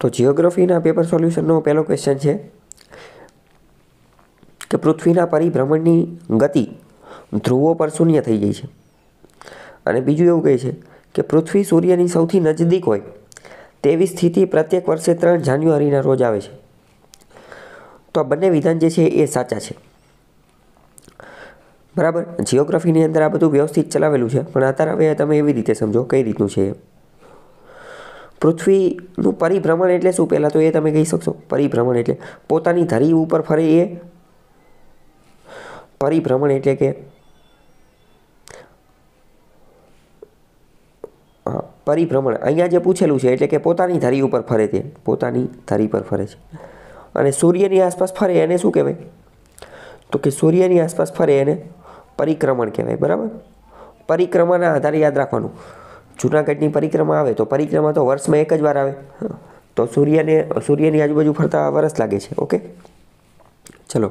તો જિયોગ્રાફીના પેપર સોલ્યુશનનો પહેલો ક્વેશ્ચન છે કે પૃથ્વીના પરિભ્રમણની ગતિ ધ્રુવો પર શૂન્ય થઈ ગઈ છે અને બીજું એવું કહે છે કે પૃથ્વી સૂર્યની સૌથી નજદીક હોય તેવી સ્થિતિ પ્રત્યેક વર્ષે ત્રણ જાન્યુઆરીના રોજ આવે છે તો આ બંને વિધાન જે છે એ સાચા છે બરાબર જિયોગ્રાફીની અંદર આ બધું વ્યવસ્થિત ચલાવેલું છે પણ અત્યારે હવે તમે એવી રીતે સમજો કઈ રીતનું છે એ પૃથ્વીનું પરિભ્રમણ એટલે શું પહેલાં તો એ તમે કહી શકશો પરિભ્રમણ એટલે પોતાની ધરી ઉપર ફરે એ પરિભ્રમણ એટલે કે પરિભ્રમણ અહીંયા જે પૂછેલું છે એટલે કે પોતાની ધરી ઉપર ફરે તે પોતાની ધરી પર ફરે છે અને સૂર્યની આસપાસ ફરે એને શું કહેવાય તો કે સૂર્યની આસપાસ ફરે એને પરિક્રમણ કહેવાય બરાબર પરિક્રમાના આધારે યાદ રાખવાનું જૂનાગઢની પરિક્રમા આવે તો પરિક્રમા તો વર્ષમાં એક જ વાર આવે તો સૂર્યને સૂર્યની આજુબાજુ ફરતા વરસ લાગે છે ઓકે ચલો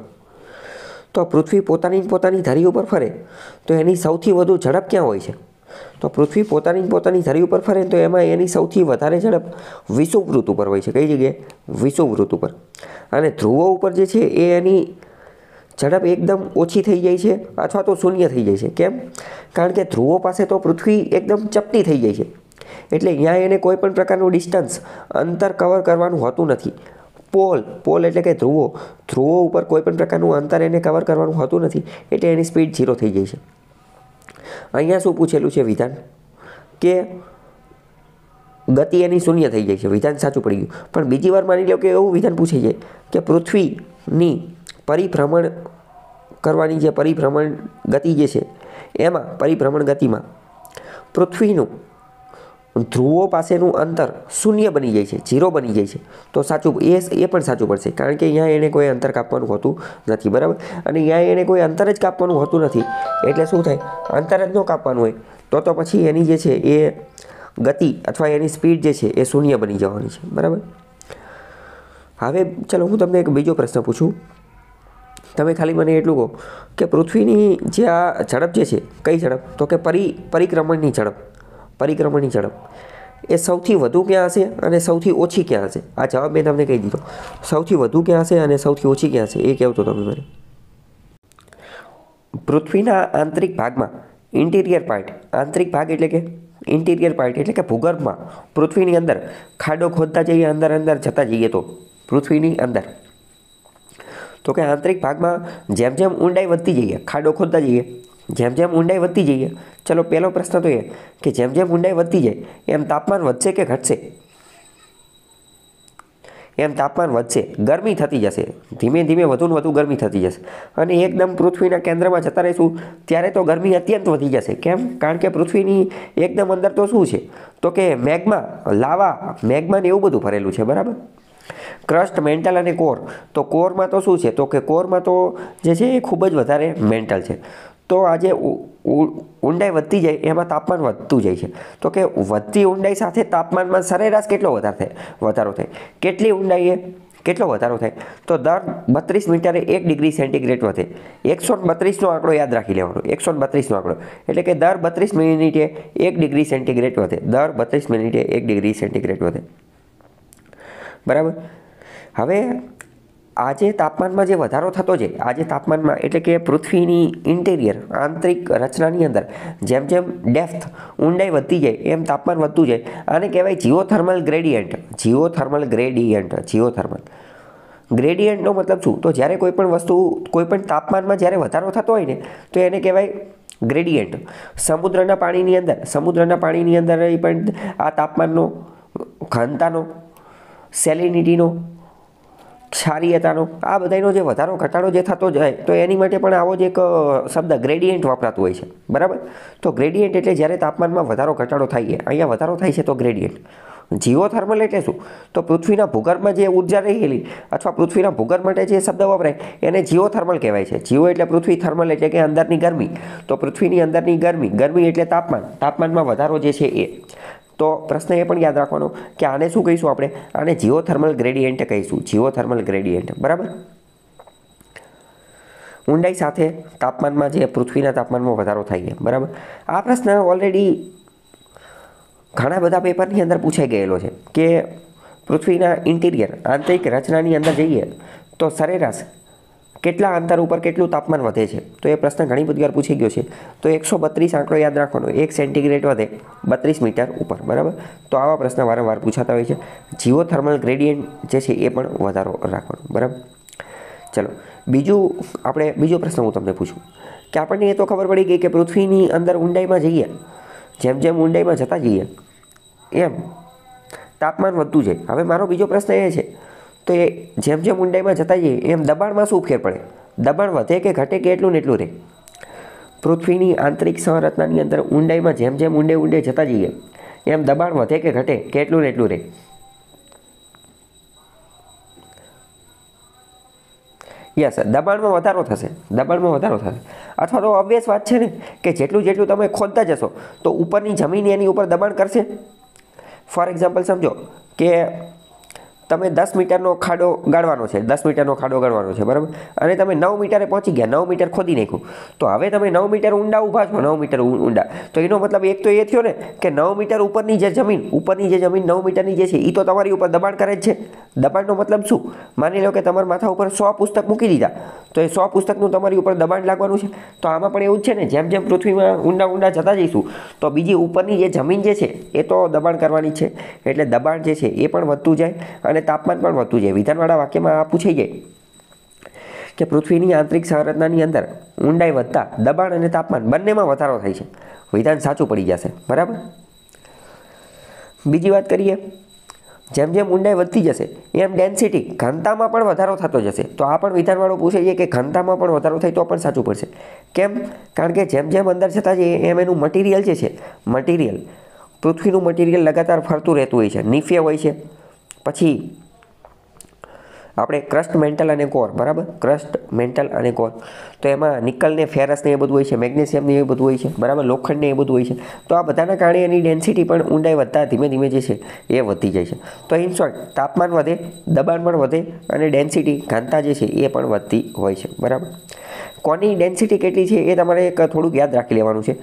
તો પૃથ્વી પોતાની પોતાની ધરી ઉપર ફરે તો એની સૌથી વધુ ઝડપ ક્યાં હોય છે તો પૃથ્વી પોતાની પોતાની ધરી ઉપર ફરે તો એમાં એની સૌથી વધારે ઝડપ વિષુવૃત ઉપર હોય છે કઈ જગ્યાએ વિષુવૃત ઉપર અને ધ્રુવો ઉપર જે છે એ એની ઝડપ એકદમ ઓછી થઈ જાય છે અથવા તો શૂન્ય થઈ જાય છે કેમ કારણ કે ધ્રુવો પાસે તો પૃથ્વી એકદમ ચપટી થઈ જાય છે એટલે ત્યાં એને કોઈ પણ પ્રકારનું ડિસ્ટન્સ અંતર કવર કરવાનું હોતું નથી પોલ પોલ એટલે કે ધ્રુવો ધ્રુવો ઉપર કોઈ પણ પ્રકારનું અંતર એને કવર કરવાનું હોતું નથી એટલે એની સ્પીડ ઝીરો થઈ જાય છે અહીંયા શું પૂછેલું છે વિધાન કે ગતિ એની શૂન્ય થઈ જાય છે વિધાન સાચું પડી ગયું પણ બીજી વાર માની લો કે એવું વિધાન પૂછી જાય કે પૃથ્વીની પરિભ્રમણ કરવાની જે પરિભ્રમણ ગતિ જે છે એમાં પરિભ્રમણ ગતિમાં પૃથ્વીનું ધ્રુવો પાસેનું અંતર શૂન્ય બની જાય છે ઝીરો બની જાય છે તો સાચું એ એ પણ સાચું પડશે કારણ કે અહીંયા એણે કોઈ અંતર કાપવાનું હોતું નથી બરાબર અને અહીંયા એણે કોઈ અંતર જ કાપવાનું હોતું નથી એટલે શું થાય અંતર જ ન કાપવાનું હોય તો તો પછી એની જે છે એ ગતિ અથવા એની સ્પીડ જે છે એ શૂન્ય બની જવાની છે બરાબર હવે ચલો હું તમને એક બીજો પ્રશ્ન પૂછું તમે ખાલી મને એટલું કહો કે પૃથ્વીની જે આ ઝડપ જે છે કઈ ઝડપ તો કે પરિ પરિક્રમણની ઝડપ પરિક્રમણની ઝડપ એ સૌથી વધુ ક્યાં હશે અને સૌથી ઓછી ક્યાં હશે આ જવાબ મેં તમને કહી દીધો સૌથી વધુ ક્યાં હશે અને સૌથી ઓછી ક્યાં હશે એ કહેવતો તમે મને પૃથ્વીના આંતરિક ભાગમાં ઇન્ટિરિયર પાર્ટ આંતરિક ભાગ એટલે કે ઇન્ટિરિયર પાર્ટ એટલે કે ભૂગર્ભમાં પૃથ્વીની અંદર ખાડો ખોદતા જઈએ અંદર અંદર જતા જઈએ તો પૃથ્વીની અંદર તો કે આંતરિક ભાગમાં જેમ જેમ ઊંડાઈ વધતી જઈએ ખાડો ખોદતા જઈએ જેમ જેમ ઊંડાઈ વધતી જઈએ ચલો પહેલો પ્રશ્ન તો એ કે જેમ જેમ ઊંડાઈ વધતી જાય એમ તાપમાન વધશે કે ઘટશે એમ તાપમાન વધશે ગરમી થતી જશે ધીમે ધીમે વધુ ને વધુ ગરમી થતી જશે અને એકદમ પૃથ્વીના કેન્દ્રમાં જતા રહીશું ત્યારે તો ગરમી અત્યંત વધી જશે કેમ કારણ કે પૃથ્વીની એકદમ અંદર તો શું છે તો કે મેઘમાં લાવા મેઘમાં ને એવું બધું ભરેલું છે બરાબર ક્રસ્ટ મેન્ટલ અને કોર તો કોરમાં તો શું છે તો કે કોરમાં તો જે છે એ ખૂબ જ વધારે મેન્ટલ છે તો આજે ઊંડાઈ વધતી જાય એમાં તાપમાન વધતું જાય છે તો કે વધતી ઊંડાઈ સાથે તાપમાનમાં સરેરાશ કેટલો વધારે થાય વધારો થાય કેટલી ઊંડાઈએ કેટલો વધારો થાય તો દર બત્રીસ મીટરે એક ડિગ્રી સેન્ટીગ્રેડ વધે એકસો બત્રીસનો આંકડો યાદ રાખી લેવાનો એકસો બત્રીસનો આંકડો એટલે કે દર બત્રીસ મિનિટે એક ડિગ્રી સેન્ટીગ્રેડ વધે દર બત્રીસ મિનિટે એક ડિગ્રી સેન્ટીગ્રેડ વધે બરાબર હવે આજે તાપમાનમાં જે વધારો થતો જાય આજે તાપમાનમાં એટલે કે પૃથ્વીની ઇન્ટિરિયર આંતરિક રચનાની અંદર જેમ જેમ ડેફ્થ ઊંડાઈ વધતી જાય એમ તાપમાન વધતું જાય આને કહેવાય geothermal gradient geothermal gradient geothermal ગ્રેડિયન્ટનો મતલબ શું તો જ્યારે કોઈ પણ વસ્તુ કોઈ પણ તાપમાનમાં જ્યારે વધારો થતો હોય ને તો એને કહેવાય ગ્રેડિયન્ટ સમુદ્રના પાણીની અંદર સમુદ્રના પાણીની અંદર પણ આ તાપમાનનો ઘનતાનો સેલિનિટીનો ક્ષારીયતાનો આ બધાનો જે વધારો ઘટાડો જે થતો જાય તો એની માટે પણ આવો જ એક શબ્દ ગ્રેડિયન્ટ વપરાતો હોય છે બરાબર તો ગ્રેડિયન્ટ એટલે જ્યારે તાપમાનમાં વધારો ઘટાડો થાય છે અહીંયા વધારો થાય છે તો ગ્રેડિયન્ટ જીઓ થર્મલ એટલે શું તો પૃથ્વીના ભૂગર્ભમાં જે ઉર્જા રહેલી અથવા પૃથ્વીના ભૂગર્ભ માટે જે શબ્દ વપરાય એને જીઓ થર્મલ કહેવાય છે જીઓ એટલે પૃથ્વી થર્મલ એટલે કે અંદરની ગરમી તો પૃથ્વીની અંદરની ગરમી ગરમી એટલે તાપમાન તાપમાનમાં વધારો જે છે એ તો પ્રશ્ન એ પણ યાદ રાખવાનો કે આને શું કહીશું આપણે આને જીઓથર્મલ ગ્રેડિયન્ટ કહીશું જીઓથર્મલ ગ્રેડિયન્ટ બરાબર ઊંડાઈ સાથે તાપમાનમાં જે પૃથ્વીના તાપમાનમાં વધારો થાય છે બરાબર આ પ્રશ્ન ઓલરેડી ઘણા બધા પેપરની અંદર પૂછાઈ ગયેલો છે કે પૃથ્વીના ઇન્ટિરિયર આંતરિક રચનાની અંદર જઈએ તો સરેરાશ કેટલા અંતર ઉપર કેટલું તાપમાન વધે છે તો એ પ્રશ્ન ઘણી બધી વાર પૂછી ગયો છે તો એકસો બત્રીસ આંકડો યાદ રાખવાનો એક સેન્ટીગ્રેડ વધે બત્રીસ મીટર ઉપર બરાબર તો આવા પ્રશ્ન વારંવાર પૂછાતા હોય છે જીઓ થર્મલ ગ્રેડિયન્ટ જે છે એ પણ વધારો રાખવાનો બરાબર ચલો બીજું આપણે બીજો પ્રશ્ન હું તમને પૂછું કે આપણને એ તો ખબર પડી ગઈ કે પૃથ્વીની અંદર ઊંડાઈમાં જઈએ જેમ જેમ ઊંડાઈમાં જતા જઈએ એમ તાપમાન વધતું જાય હવે મારો બીજો પ્રશ્ન એ છે તો એ જેમ જેમ ઊંડાઈમાં જતા જઈએ એમ દબાણમાં શું ફેર પડે દબાણ વધે કે ઘટે કે એટલું ને એટલું રહે પૃથ્વીની આંતરિક સંરચનાની અંદર ઊંડાઈમાં જેમ જેમ ઊંડે ઊંડે જતા જઈએ એમ દબાણ વધે કે ઘટે કે એટલું ને એટલું રહે યસ દબાણમાં વધારો થશે દબાણમાં વધારો થશે અથવા તો ઓબ્વિયસ વાત છે ને કે જેટલું જેટલું તમે ખોદતા જશો તો ઉપરની જમીન એની ઉપર દબાણ કરશે ફોર એક્ઝામ્પલ સમજો કે તમે દસ મીટરનો ખાડો ગાળવાનો છે દસ મીટરનો ખાડો ગાળવાનો છે બરાબર અને તમે નવ મીટરે પહોંચી ગયા નવ મીટર ખોદી નાખ્યું તો હવે તમે નવ મીટર ઊંડા ઊભા છો નવ મીટર ઊંડા તો એનો મતલબ એક તો એ થયો ને કે નવ મીટર ઉપરની જે જમીન ઉપરની જે જમીન નવ મીટરની જે છે એ તો તમારી ઉપર દબાણ કરે જ છે દબાણનો મતલબ શું માની લો કે તમારા માથા ઉપર સો પુસ્તક મૂકી દીધા તો એ સો પુસ્તકનું તમારી ઉપર દબાણ લાગવાનું છે તો આમાં પણ એવું જ છે ને જેમ જેમ પૃથ્વીમાં ઊંડા ઊંડા જતા જઈશું તો બીજી ઉપરની જે જમીન જે છે એ તો દબાણ કરવાની છે એટલે દબાણ જે છે એ પણ વધતું જાય અને અને તાપમાન પણ વધતું જાય વિધાનવાળા વાક્યમાં આ પૂછાઈ જાય કે પૃથ્વીની આંતરિક સંરચનાની અંદર ઊંડાઈ વધતા દબાણ અને તાપમાન બંનેમાં વધારો થાય છે વિધાન સાચું પડી જશે બરાબર બીજી વાત કરીએ જેમ જેમ ઊંડાઈ વધતી જશે એમ ડેન્સિટી ઘનતામાં પણ વધારો થતો જશે તો આ પણ વિધાનવાળો પૂછે છે કે ઘનતામાં પણ વધારો થાય તો પણ સાચું પડશે કેમ કારણ કે જેમ જેમ અંદર જતાં જઈએ એમ એનું મટીરિયલ જે છે મટીરિયલ પૃથ્વીનું મટીરિયલ લગાતાર ફરતું રહેતું હોય છે નીફે હોય છે પછી આપણે ક્રસ્ટ મેન્ટલ અને કોર બરાબર ક્રસ્ટ મેન્ટલ અને કોર તો એમાં નિકલને ફેરસને એ બધું હોય છે મેગ્નેશિયમને એ બધું હોય છે બરાબર લોખંડને એ બધું હોય છે તો આ બધાના કારણે એની ડેન્સિટી પણ ઊંડાઈ વધતા ધીમે ધીમે જે છે એ વધતી જાય છે તો ઇન શોર્ટ તાપમાન વધે દબાણ પણ વધે અને ડેન્સિટી ઘનતા જે છે એ પણ વધતી હોય છે બરાબર કોની ડેન્સિટી કેટલી છે એ તમારે એક થોડુંક યાદ રાખી લેવાનું છે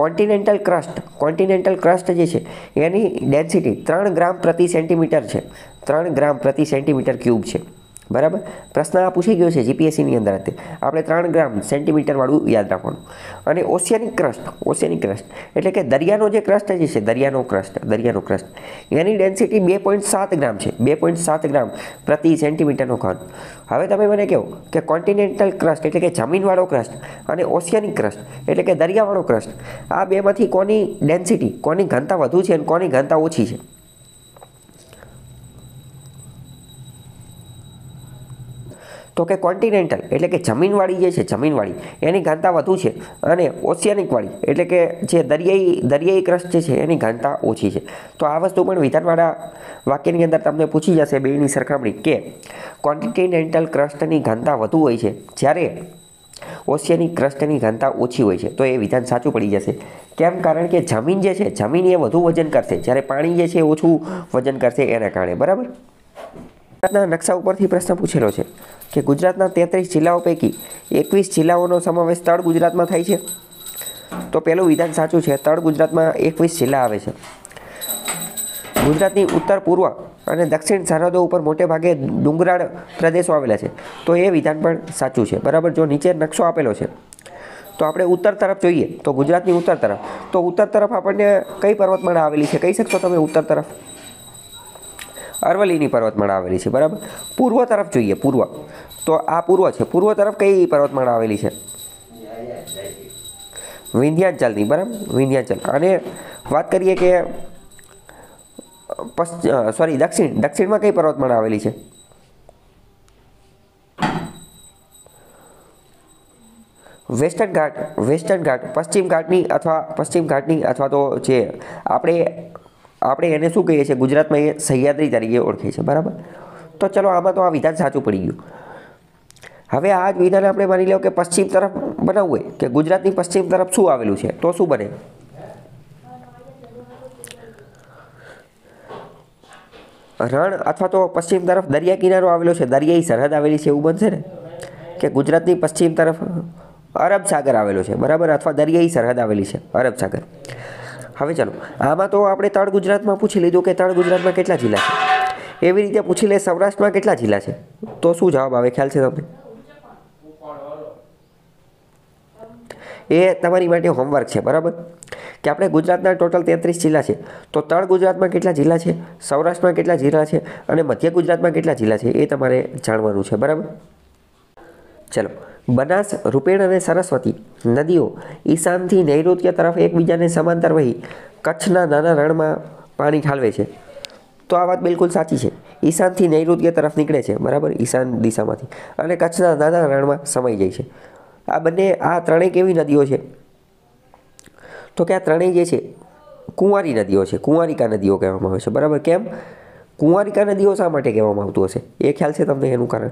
કોન્ટિનેન્ટલ ક્રસ્ટ કોન્ટિનેન્ટલ ક્રસ્ટ જે છે એની ડેન્સિટી ત્રણ ગ્રામ પ્રતિ સેન્ટીમીટર છે ત્રણ ગ્રામ પ્રતિ સેન્ટીમીટર ક્યુબ છે બરાબર પ્રશ્ન આ પૂછી ગયો છે જીપીએસસીની અંદર હતી આપણે ત્રણ ગ્રામ સેન્ટીમીટરવાળું યાદ રાખવાનું અને ઓશિયાનિક ક્રસ્ટ ઓશિયાનિક ક્રસ્ટ એટલે કે દરિયાનો જે ક્રસ્ટ જે છે દરિયાનો ક્રસ્ટ દરિયાનો ક્રસ્ટ એની ડેન્સિટી બે પોઈન્ટ સાત ગ્રામ છે બે પોઈન્ટ સાત ગ્રામ પ્રતિ સેન્ટીમીટરનો ઘન હવે તમે મને કહો કે કોન્ટિનેન્ટલ ક્રસ્ટ એટલે કે જમીનવાળો ક્રસ્ટ અને ઓશિયાનિક ક્રસ્ટ એટલે કે દરિયાવાળો ક્રસ્ટ આ બેમાંથી કોની ડેન્સિટી કોની ઘનતા વધુ છે અને કોની ઘનતા ઓછી છે તો કે કોન્ટિનેન્ટલ એટલે કે જમીનવાળી જે છે જમીનવાળી એની ઘનતા વધુ છે અને ઓશિયાનિકવાળી એટલે કે જે દરિયાઈ દરિયાઈ ક્રસ્ટ જે છે એની ઘનતા ઓછી છે તો આ વસ્તુ પણ વિધાનવાળા વાક્યની અંદર તમને પૂછી જશે બેની સરખામણી કે કોન્ટિનેન્ટલ ક્રસ્ટની ઘનતા વધુ હોય છે જ્યારે ઓશિયાની ક્રસ્ટની ઘનતા ઓછી હોય છે તો એ વિધાન સાચું પડી જશે કેમ કારણ કે જમીન જે છે જમીન એ વધુ વજન કરશે જ્યારે પાણી જે છે એ ઓછું વજન કરશે એના કારણે બરાબર નકશા ઉપરથી પ્રશ્ન પૂછેલો છે કે ગુજરાતના તેત્રીસ જિલ્લાઓ પૈકી એકવીસ જિલ્લાઓનો સમાવેશ તળ ગુજરાતમાં થાય છે તો પહેલું વિધાન સાચું છે તળ ગુજરાતમાં એકવીસ જિલ્લા આવે છે ગુજરાતની ઉત્તર પૂર્વ અને દક્ષિણ સરહદો ઉપર મોટે ભાગે ડુંગરાળ પ્રદેશો આવેલા છે તો એ વિધાન પણ સાચું છે બરાબર જો નીચે નકશો આપેલો છે તો આપણે ઉત્તર તરફ જોઈએ તો ગુજરાતની ઉત્તર તરફ તો ઉત્તર તરફ આપણને કઈ પર્વતમાળા આવેલી છે કહી શકશો તમે ઉત્તર તરફ અરવલ્લીની પર્વતમાળા આવેલી છે બરાબર પૂર્વ તરફ જોઈએ પૂર્વ તો આ પૂર્વ છે પૂર્વ તરફ કઈ પર્વતમાળા આવેલી છે વિંધ્યાંચલની બરાબર વિંધ્યાંચલ અને વાત કરીએ કે સોરી દક્ષિણ દક્ષિણમાં કઈ પર્વતમાળા આવેલી છે વેસ્ટર્ન ઘાટ વેસ્ટર્ન ઘાટ પશ્ચિમ ઘાટની અથવા પશ્ચિમ ઘાટની અથવા તો જે આપણે આપણે એને શું કહીએ છીએ ગુજરાતમાં એ સહ્યાદ્રી તરીકે ઓળખીએ છીએ બરાબર તો ચલો આમાં તો આ વિધાન સાચું પડી ગયું હવે આ જ વિધાન આપણે માની લો કે પશ્ચિમ તરફ બનાવવું હોય કે ગુજરાતની પશ્ચિમ તરફ શું આવેલું છે તો શું બને રણ અથવા તો પશ્ચિમ તરફ દરિયા કિનારો આવેલો છે દરિયાઈ સરહદ આવેલી છે એવું બનશે ને કે ગુજરાતની પશ્ચિમ તરફ અરબ સાગર આવેલો છે બરાબર અથવા દરિયાઈ સરહદ આવેલી છે અરબ સાગર હવે ચાલો આમાં તો આપણે તળ ગુજરાતમાં પૂછી લીધું કે તળ ગુજરાતમાં કેટલા જિલ્લા છે એવી રીતે પૂછી લે સૌરાષ્ટ્રમાં કેટલા જિલ્લા છે તો શું જવાબ આવે ખ્યાલ છે તમને એ તમારી માટે હોમવર્ક છે બરાબર કે આપણે ગુજરાતના ટોટલ તેત્રીસ જિલ્લા છે તો તળ ગુજરાતમાં કેટલા જિલ્લા છે સૌરાષ્ટ્રમાં કેટલા જિલ્લા છે અને મધ્ય ગુજરાતમાં કેટલા જિલ્લા છે એ તમારે જાણવાનું છે બરાબર ચલો બનાસ રૂપેણ અને સરસ્વતી નદીઓ ઈશાનથી નૈઋત્ય તરફ એકબીજાને સમાંતર વહી કચ્છના નાના રણમાં પાણી ઠાલવે છે તો આ વાત બિલકુલ સાચી છે ઈશાનથી નૈઋત્ય તરફ નીકળે છે બરાબર ઈશાન દિશામાંથી અને કચ્છના નાના રણમાં સમાઈ જાય છે આ બંને આ ત્રણેય કેવી નદીઓ છે તો કે આ ત્રણેય જે છે કુંવારી નદીઓ છે કુંવારિકા નદીઓ કહેવામાં આવે છે બરાબર કેમ કુંવારિકા નદીઓ શા માટે કહેવામાં આવતું હશે એ ખ્યાલ છે તમને એનું કારણ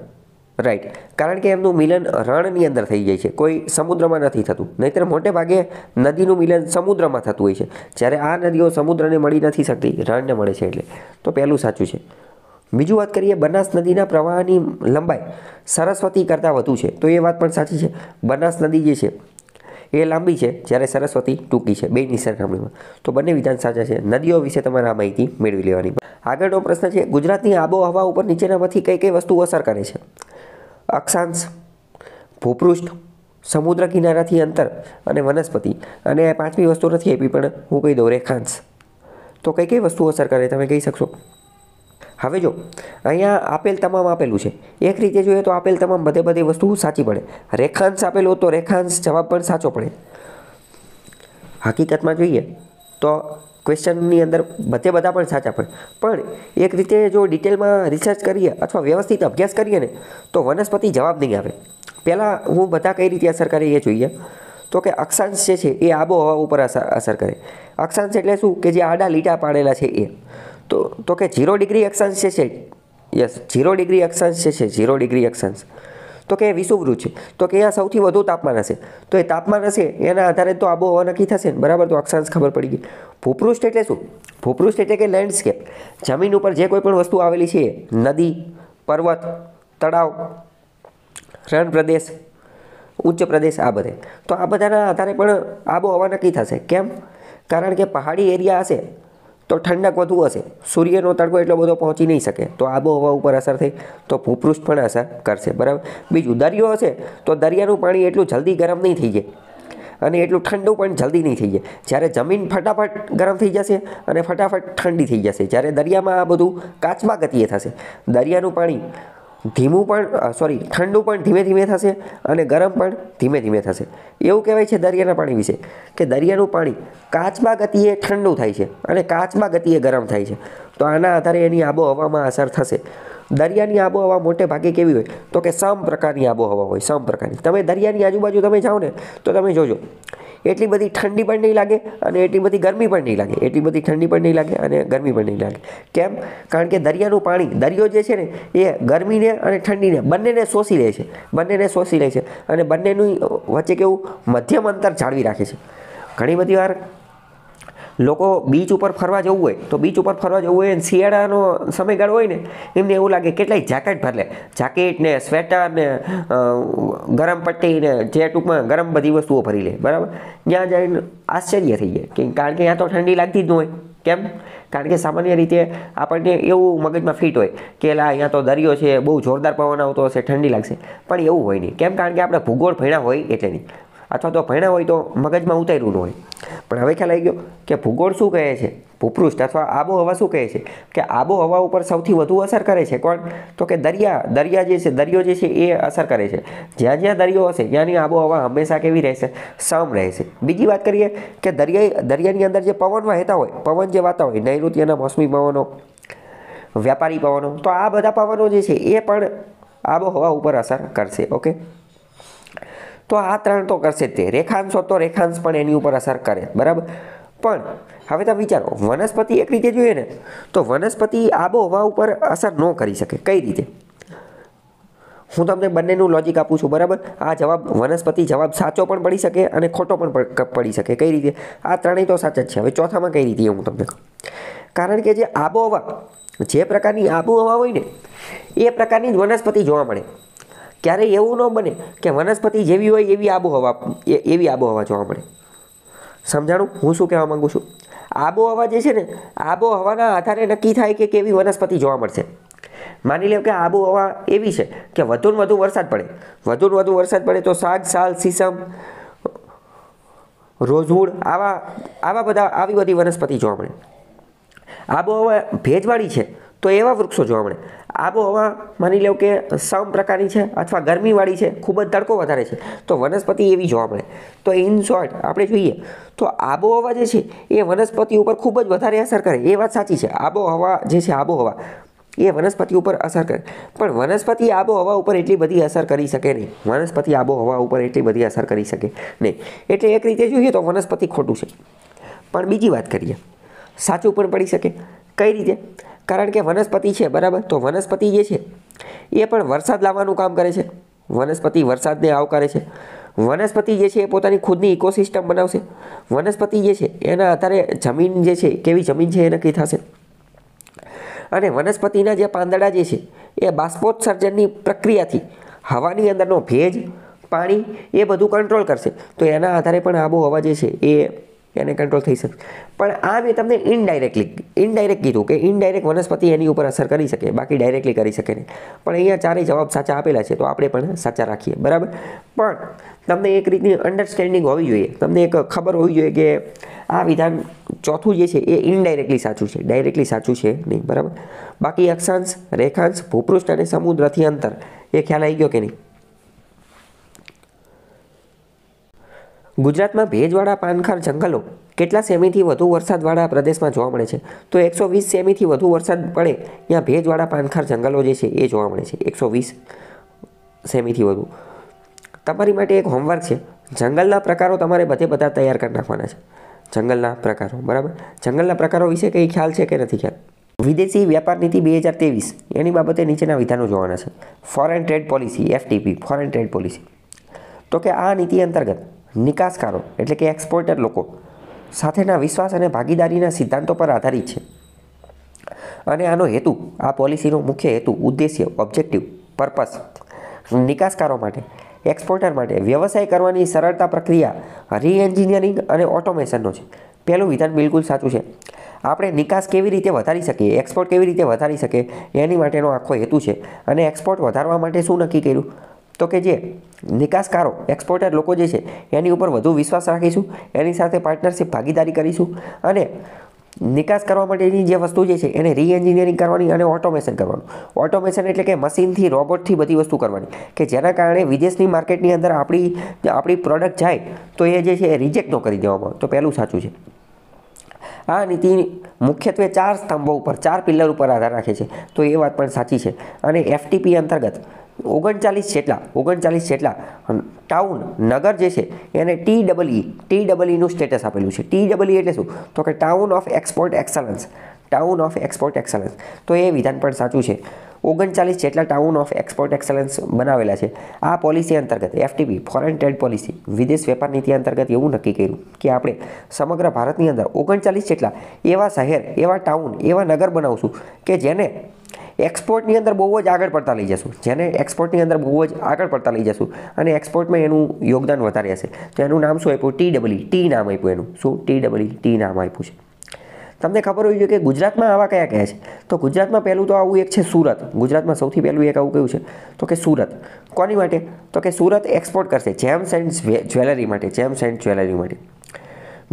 રાઈટ કારણ કે એમનું મિલન રણની અંદર થઈ જાય છે કોઈ સમુદ્રમાં નથી થતું નહીંતર મોટે ભાગે નદીનું મિલન સમુદ્રમાં થતું હોય છે જ્યારે આ નદીઓ સમુદ્રને મળી નથી શકતી રણને મળે છે એટલે તો પહેલું સાચું છે બીજું વાત કરીએ બનાસ નદીના પ્રવાહની લંબાઈ સરસ્વતી કરતાં વધુ છે તો એ વાત પણ સાચી છે બનાસ નદી જે છે એ લાંબી છે જ્યારે સરસ્વતી ટૂંકી છે બે સરખામણીમાં તો બંને વિધાન સાચા છે નદીઓ વિશે તમારે આ માહિતી મેળવી લેવાની આગળનો પ્રશ્ન છે ગુજરાતની આબોહવા ઉપર નીચેનામાંથી કઈ કઈ વસ્તુ અસર કરે છે અક્ષાંશ ભૂપૃષ્ઠ સમુદ્ર કિનારાથી અંતર અને વનસ્પતિ અને પાંચમી વસ્તુ નથી આપી પણ હું કહી દઉં રેખાંશ તો કઈ કઈ વસ્તુઓ અસર કરે તમે કહી શકશો હવે જો અહીંયા આપેલ તમામ આપેલું છે એક રીતે જોઈએ તો આપેલ તમામ બધે બધી વસ્તુ સાચી પડે રેખાંશ આપેલો તો રેખાંશ જવાબ પણ સાચો પડે હકીકતમાં જોઈએ તો ક્વેશ્ચનની અંદર બધે બધા પણ સાચા પણ પણ એક રીતે જો ડિટેલમાં રિસર્ચ કરીએ અથવા વ્યવસ્થિત અભ્યાસ કરીએ ને તો વનસ્પતિ જવાબ નહીં આવે પહેલાં હું બધા કઈ રીતે અસર કરે એ જોઈએ તો કે અક્ષાંશ જે છે એ આબોહવા ઉપર અસર કરે અક્ષાંશ એટલે શું કે જે આડા લીટા પાડેલા છે એ તો તો કે ઝીરો ડિગ્રી અક્ષાંશ જે છે યસ ઝીરો ડિગ્રી અક્ષાંશ જે છે ઝીરો ડિગ્રી અક્ષાંશ તો કે એ છે તો કે અહીંયા સૌથી વધુ તાપમાન હશે તો એ તાપમાન હશે એના આધારે તો આબોહવા નક્કી થશે ને બરાબર તો અક્ષાંશ ખબર પડી ગઈ ભૂપૃષ્ઠ એટલે શું ભૂપૃષ્ઠ એટલે કે લેન્ડસ્કેપ જમીન ઉપર જે કોઈ પણ વસ્તુ આવેલી છે નદી પર્વત તળાવ રણ પ્રદેશ ઉચ્ચ પ્રદેશ આ બધે તો આ બધાના આધારે પણ આબોહવા નક્કી થશે કેમ કારણ કે પહાડી એરિયા હશે તો ઠંડક વધુ હશે સૂર્યનો તડકો એટલો બધો પહોંચી નહીં શકે તો આબોહવા ઉપર અસર થઈ તો ભૂપૃષ્ઠ પણ અસર કરશે બરાબર બીજું દરિયો હશે તો દરિયાનું પાણી એટલું જલ્દી ગરમ નહીં થઈ જાય અને એટલું ઠંડુ પણ જલ્દી નહીં થઈ જાય જ્યારે જમીન ફટાફટ ગરમ થઈ જશે અને ફટાફટ ઠંડી થઈ જશે જ્યારે દરિયામાં આ બધું કાચવા ગતિએ થશે દરિયાનું પાણી ધીમું પણ સોરી ઠંડુ પણ ધીમે ધીમે થશે અને ગરમ પણ ધીમે ધીમે થશે એવું કહેવાય છે દરિયાના પાણી વિશે કે દરિયાનું પાણી કાચમાં ગતિએ ઠંડુ થાય છે અને કાચમાં ગતિએ ગરમ થાય છે તો આના આધારે એની આબોહવામાં અસર થશે દરિયાની આબોહવા મોટે ભાગે કેવી હોય તો કે સમ પ્રકારની આબોહવા હોય સમ પ્રકારની તમે દરિયાની આજુબાજુ તમે જાઓ ને તો તમે જોજો એટલી બધી ઠંડી પણ નહીં લાગે અને એટલી બધી ગરમી પણ નહીં લાગે એટલી બધી ઠંડી પણ નહીં લાગે અને ગરમી પણ નહીં લાગે કેમ કારણ કે દરિયાનું પાણી દરિયો જે છે ને એ ગરમીને અને ઠંડીને બંનેને શોષી લે છે બંનેને શોષી લે છે અને બંનેનું વચ્ચે કેવું મધ્યમ અંતર જાળવી રાખે છે ઘણી બધી વાર લોકો બીચ ઉપર ફરવા જવું હોય તો બીચ ઉપર ફરવા જવું હોય અને શિયાળાનો સમયગાળો હોય ને એમને એવું લાગે કેટલાય જાકેટ ભરલે જાકેટ ને સ્વેટર ને ગરમ પટ્ટી ને જે ટૂંકમાં ગરમ બધી વસ્તુઓ ભરી લે બરાબર ત્યાં જઈને આશ્ચર્ય થઈ જાય કે કારણ કે ત્યાં તો ઠંડી લાગતી જ ન હોય કેમ કારણ કે સામાન્ય રીતે આપણને એવું મગજમાં ફિટ હોય કે લા અહીંયા તો દરિયો છે બહુ જોરદાર પવન આવતો હશે ઠંડી લાગશે પણ એવું હોય નહીં કેમ કારણ કે આપણે ભૂગોળ ભણ્યા હોય એટલે નહીં અથવા તો ભણ્યા હોય તો મગજમાં ઉતાર્યું ન હોય પણ હવે ખ્યાલ આવી ગયો કે ભૂગોળ શું કહે છે ભૂપૃષ્ઠ અથવા આબોહવા શું કહે છે કે આબોહવા ઉપર સૌથી વધુ અસર કરે છે કોણ તો કે દરિયા દરિયા જે છે દરિયો જે છે એ અસર કરે છે જ્યાં જ્યાં દરિયો હશે ત્યાંની આબોહવા હંમેશા કેવી રહેશે સમ રહેશે બીજી વાત કરીએ કે દરિયાઈ દરિયાની અંદર જે પવન વહેતા હોય પવન જે વાતા હોય નૈઋત્યના મોસમી પવનો વ્યાપારી પવનો તો આ બધા પવનો જે છે એ પણ આબોહવા ઉપર અસર કરશે ઓકે તો આ ત્રણ તો કરશે જ તે રેખાંશો તો રેખાંશ પણ એની ઉપર અસર કરે બરાબર પણ હવે તમે વિચારો વનસ્પતિ એક રીતે જોઈએ ને તો વનસ્પતિ આબોહવા ઉપર અસર ન કરી શકે કઈ રીતે હું તમને બંનેનું લોજિક આપું છું બરાબર આ જવાબ વનસ્પતિ જવાબ સાચો પણ પડી શકે અને ખોટો પણ પડી શકે કઈ રીતે આ ત્રણેય તો સાચા જ છે હવે ચોથામાં કઈ રીતે હું તમને કારણ કે જે આબોહવા જે પ્રકારની આબોહવા હોય ને એ પ્રકારની જ વનસ્પતિ જોવા મળે ક્યારેય એવું ન બને કે વનસ્પતિ જેવી હોય એવી આબોહવા એવી આબોહવા જોવા મળે સમજાણું હું શું કહેવા માગું છું આબોહવા જે છે ને આબોહવાના આધારે નક્કી થાય કે કેવી વનસ્પતિ જોવા મળશે માની લો કે આબોહવા એવી છે કે વધુ ને વધુ વરસાદ પડે વધુ ને વધુ વરસાદ પડે તો સાગ સાલ સીસમ રોઝવુડ આવા આવા બધા આવી બધી વનસ્પતિ જોવા મળે આબોહવા ભેજવાળી છે તો એવા વૃક્ષો જોવા મળે આબોહવા માની લો કે સમ પ્રકારની છે અથવા ગરમીવાળી છે ખૂબ જ તડકો વધારે છે તો વનસ્પતિ એવી જોવા મળે તો ઇન શોર્ટ આપણે જોઈએ તો આબોહવા જે છે એ વનસ્પતિ ઉપર ખૂબ જ વધારે અસર કરે એ વાત સાચી છે આબોહવા જે છે આબોહવા એ વનસ્પતિ ઉપર અસર કરે પણ વનસ્પતિ આબોહવા ઉપર એટલી બધી અસર કરી શકે નહીં વનસ્પતિ આબોહવા ઉપર એટલી બધી અસર કરી શકે નહીં એટલે એક રીતે જોઈએ તો વનસ્પતિ ખોટું છે પણ બીજી વાત કરીએ સાચું પણ પડી શકે કઈ રીતે કારણ કે વનસ્પતિ છે બરાબર તો વનસ્પતિ જે છે એ પણ વરસાદ લાવવાનું કામ કરે છે વનસ્પતિ વરસાદને આવકારે છે વનસ્પતિ જે છે એ પોતાની ખુદની ઇકોસિસ્ટમ બનાવશે વનસ્પતિ જે છે એના આધારે જમીન જે છે કેવી જમીન છે એ નક્કી થશે અને વનસ્પતિના જે પાંદડા જે છે એ બાષ્પોત્સર્જનની પ્રક્રિયાથી હવાની અંદરનો ભેજ પાણી એ બધું કંટ્રોલ કરશે તો એના આધારે પણ આબોહવા જે છે એ એને કંટ્રોલ થઈ શકે પણ આ મેં તમને ઇનડાયરેક્ટલી ઇનડાયરેક્ટ કીધું કે ઇનડાયરેક્ટ વનસ્પતિ એની ઉપર અસર કરી શકે બાકી ડાયરેક્ટલી કરી શકે નહીં પણ અહીંયા ચારેય જવાબ સાચા આપેલા છે તો આપણે પણ સાચા રાખીએ બરાબર પણ તમને એક રીતની અંડરસ્ટેન્ડિંગ હોવી જોઈએ તમને એક ખબર હોવી જોઈએ કે આ વિધાન ચોથું જે છે એ ઇનડાયરેક્ટલી સાચું છે ડાયરેક્ટલી સાચું છે નહીં બરાબર બાકી અક્ષાંશ રેખાંશ ભૂપૃષ્ઠ અને સમુદ્રથી અંતર એ ખ્યાલ આવી ગયો કે નહીં ગુજરાતમાં ભેજવાળા પાનખર જંગલો કેટલા સેમીથી વધુ વરસાદવાળા પ્રદેશમાં જોવા મળે છે તો એકસો વીસ સેમીથી વધુ વરસાદ પડે ત્યાં ભેજવાળા પાનખર જંગલો જે છે એ જોવા મળે છે એકસો વીસ સેમીથી વધુ તમારી માટે એક હોમવર્ક છે જંગલના પ્રકારો તમારે બધે બધા તૈયાર કરી નાખવાના છે જંગલના પ્રકારો બરાબર જંગલના પ્રકારો વિશે કંઈ ખ્યાલ છે કે નથી ખ્યાલ વિદેશી વ્યાપાર નીતિ બે હજાર ત્રેવીસ એની બાબતે નીચેના વિધાનો જોવાના છે foreign trade policy FTP foreign trade policy તો કે આ નીતિ અંતર્ગત નિકાસકારો એટલે કે એક્સપોર્ટર લોકો સાથેના વિશ્વાસ અને ભાગીદારીના સિદ્ધાંતો પર આધારિત છે અને આનો હેતુ આ પોલિસીનો મુખ્ય હેતુ ઉદ્દેશ્ય ઓબ્જેક્ટિવ પર્પસ નિકાસકારો માટે એક્સપોર્ટર માટે વ્યવસાય કરવાની સરળતા પ્રક્રિયા રીએન્જિનિયરિંગ અને ઓટોમેશનનો છે પહેલું વિધાન બિલકુલ સાચું છે આપણે નિકાસ કેવી રીતે વધારી શકીએ એક્સપોર્ટ કેવી રીતે વધારી શકે એની માટેનો આખો હેતુ છે અને એક્સપોર્ટ વધારવા માટે શું નક્કી કર્યું તો કે જે નિકાસકારો એક્સપોર્ટર લોકો જે છે એની ઉપર વધુ વિશ્વાસ રાખીશું એની સાથે પાર્ટનરશિપ ભાગીદારી કરીશું અને નિકાસ કરવા માટેની જે વસ્તુ જે છે એને રીએન્જિનિયરિંગ કરવાની અને ઓટોમેશન કરવાનું ઓટોમેશન એટલે કે મશીનથી રોબોટથી બધી વસ્તુ કરવાની કે જેના કારણે વિદેશની માર્કેટની અંદર આપણી આપણી પ્રોડક્ટ જાય તો એ જે છે એ રિજેક્ટ ન કરી દેવામાં તો પહેલું સાચું છે આ નીતિ મુખ્યત્વે ચાર સ્તંભો ઉપર ચાર પિલ્લર ઉપર આધાર રાખે છે તો એ વાત પણ સાચી છે અને એફટીપી અંતર્ગત ઓગણચાલીસ જેટલા ઓગણચાલીસ જેટલા ટાઉન નગર જે છે એને T double E T double ઈનું સ્ટેટસ આપેલું છે ટી ડબલ ઈ એટલે શું તો કે town of export excellence town of export excellence તો એ વિધાન પણ સાચું છે ઓગણચાલીસ જેટલા ટાઉન ઓફ એક્સપોર્ટ એક્સલન્સ બનાવેલા છે આ પોલિસી અંતર્ગત એફટીપી ફોરેન ટ્રેડ પોલિસી વિદેશ વેપાર નીતિ અંતર્ગત એવું નક્કી કર્યું કે આપણે સમગ્ર ભારતની અંદર ઓગણચાલીસ જેટલા એવા શહેર એવા ટાઉન એવા નગર બનાવશું કે જેને એક્સપોર્ટની અંદર બહુ જ આગળ પડતા લઈ જશું જેને એક્સપોર્ટની અંદર બહુ જ આગળ પડતા લઈ જશું અને એક્સપોર્ટમાં એનું યોગદાન વધારે હશે તો એનું નામ શું આપ્યું ટી ડબલ્યુ ટી નામ આપ્યું એનું શું ટી ડબલ્યુ ટી નામ આપ્યું છે તમને ખબર હોવી જોઈએ કે ગુજરાતમાં આવા કયા કયા છે તો ગુજરાતમાં પહેલું તો આવું એક છે સુરત ગુજરાતમાં સૌથી પહેલું એક આવું કયું છે તો કે સુરત કોની માટે તો કે સુરત એક્સપોર્ટ કરશે જેમ્સ એન્ડ જ્વેલરી માટે જેમ્સ એન્ડ જ્વેલરી માટે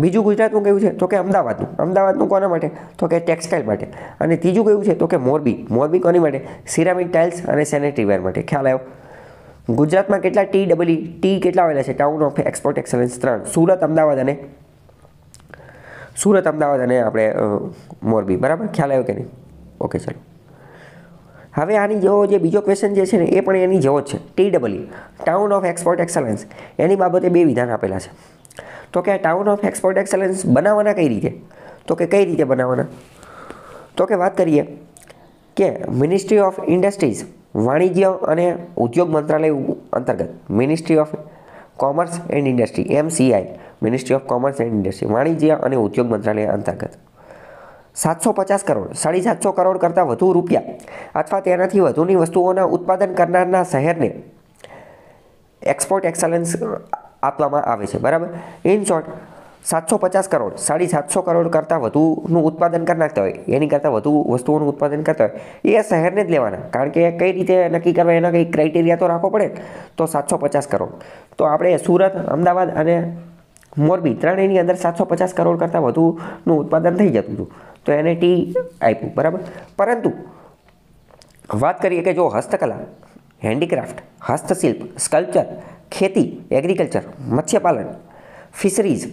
બીજું ગુજરાતનું કયું છે તો કે અમદાવાદનું અમદાવાદનું કોના માટે તો કે ટેક્સટાઇલ માટે અને ત્રીજું કયું છે તો કે મોરબી મોરબી કોની માટે સિરામિક ટાઇલ્સ અને સેનેટરી વેર માટે ખ્યાલ આવ્યો ગુજરાતમાં કેટલા ટી ડબલ ટી કેટલા આવેલા છે ટાઉન ઓફ એક્સપોર્ટ એક્સલન્સ ત્રણ સુરત અમદાવાદ અને સુરત અમદાવાદ અને આપણે મોરબી બરાબર ખ્યાલ આવ્યો કે નહીં ઓકે ચલો હવે આની જેવો જે બીજો ક્વેશ્ચન જે છે ને એ પણ એની જેવો જ છે T double town of export excellence એની બાબતે બે વિધાન આપેલા છે તો કે આ ટાઉન ઓફ એક્સપોર્ટ એક્સલન્સ બનાવવાના કઈ રીતે તો કે કઈ રીતે બનાવવાના તો કે વાત કરીએ કે મિનિસ્ટ્રી ઓફ ઇન્ડસ્ટ્રીઝ વાણિજ્ય અને ઉદ્યોગ મંત્રાલય અંતર્ગત ministry of commerce and industry MCI ministry of commerce and industry વાણિજ્ય અને ઉદ્યોગ મંત્રાલય અંતર્ગત સાતસો પચાસ કરોડ સાડી સાતસો કરોડ કરતાં વધુ રૂપિયા અથવા તેનાથી વધુની વસ્તુઓના ઉત્પાદન કરનારના શહેરને એક્સપોર્ટ એક્સલન્સ આપવામાં આવે છે બરાબર ઇન શોર્ટ સાતસો પચાસ કરોડ સાડી સાતસો કરોડ કરતાં વધુનું ઉત્પાદન કરી નાખતા હોય એની કરતાં વધુ વસ્તુઓનું ઉત્પાદન કરતા હોય એ શહેરને જ લેવાના કારણ કે કઈ રીતે નક્કી કરવા એના કંઈ ક્રાઇટેરિયા તો રાખવો પડે તો સાતસો પચાસ કરોડ તો આપણે સુરત અમદાવાદ અને મોરબી ત્રણેયની અંદર સાતસો પચાસ કરોડ કરતાં વધુનું ઉત્પાદન થઈ જતું હતું તો એને ટી આપ્યું બરાબર પરંતુ વાત કરીએ કે જો હસ્તકલા હેન્ડીક્રાફ્ટ હસ્તશિલ્પ સ્કલ્પચર ખેતી એગ્રીકલ્ચર મત્સ્યપાલન ફિશરીઝ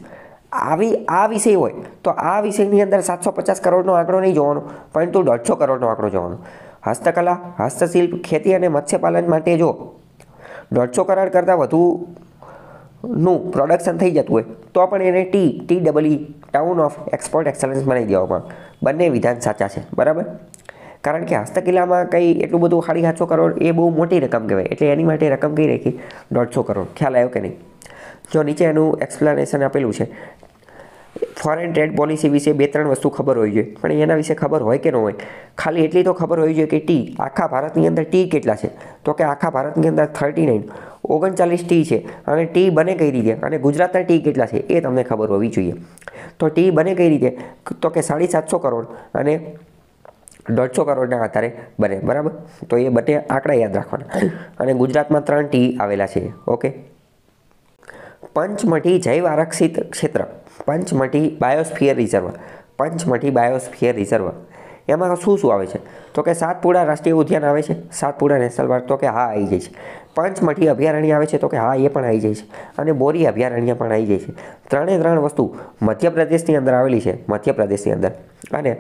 આવી આ વિષય હોય તો આ વિષયની અંદર સાતસો પચાસ કરોડનો આંકડો નહીં જોવાનો પરંતુ દોઢસો કરોડનો આંકડો જોવાનો હસ્તકલા હસ્તશિલ્પ ખેતી અને મત્સ્યપાલન માટે જો દોઢસો કરોડ કરતાં વધુનું પ્રોડક્શન થઈ જતું હોય તો પણ એને T T double E town of export excellence બનાવી દેવામાં બંને વિધાન સાચા છે બરાબર કારણ કે હસ્તકલામાં કંઈ એટલું બધું સાડી સાતસો કરોડ એ બહુ મોટી રકમ કહેવાય એટલે એની માટે રકમ કઈ રાખી દોઢસો કરોડ ખ્યાલ આવ્યો કે નહીં જો નીચે એનું એક્સપ્લેનેશન આપેલું છે ફોરેન ટ્રેડ પોલિસી વિશે બે ત્રણ વસ્તુ ખબર હોવી જોઈએ પણ એના વિશે ખબર હોય કે ન હોય ખાલી એટલી તો ખબર હોવી જોઈએ કે ટી આખા ભારતની અંદર ટી કેટલા છે તો કે આખા ભારતની અંદર થર્ટી નાઇન ઓગણચાલીસ ટી છે અને ટી બને કઈ રીતે અને ગુજરાતના ટી કેટલા છે એ તમને ખબર હોવી જોઈએ તો ટી બને કઈ રીતે તો કે સાડી સાતસો કરોડ અને દોઢસો કરોડના આધારે બને બરાબર તો એ બંને આંકડા યાદ રાખવાના અને ગુજરાતમાં ત્રણ ટી આવેલા છે ઓકે પંચમઢી જૈવ આરક્ષિત ક્ષેત્ર Pachmarhi biosphere reserve Pachmarhi biosphere reserve એમાં શું શું આવે છે તો કે સાતપુડા રાષ્ટ્રીય ઉદ્યાન આવે છે સાતપુડા નેશનલ પાર્ક તો કે હા આવી જાય છે પંચમઠી અભયારણ્ય આવે છે તો કે હા એ પણ આવી જાય છે અને બોરી અભયારણ્ય પણ આવી જાય છે ત્રણે ત્રણ વસ્તુ મધ્યપ્રદેશની અંદર આવેલી છે મધ્યપ્રદેશની અંદર અને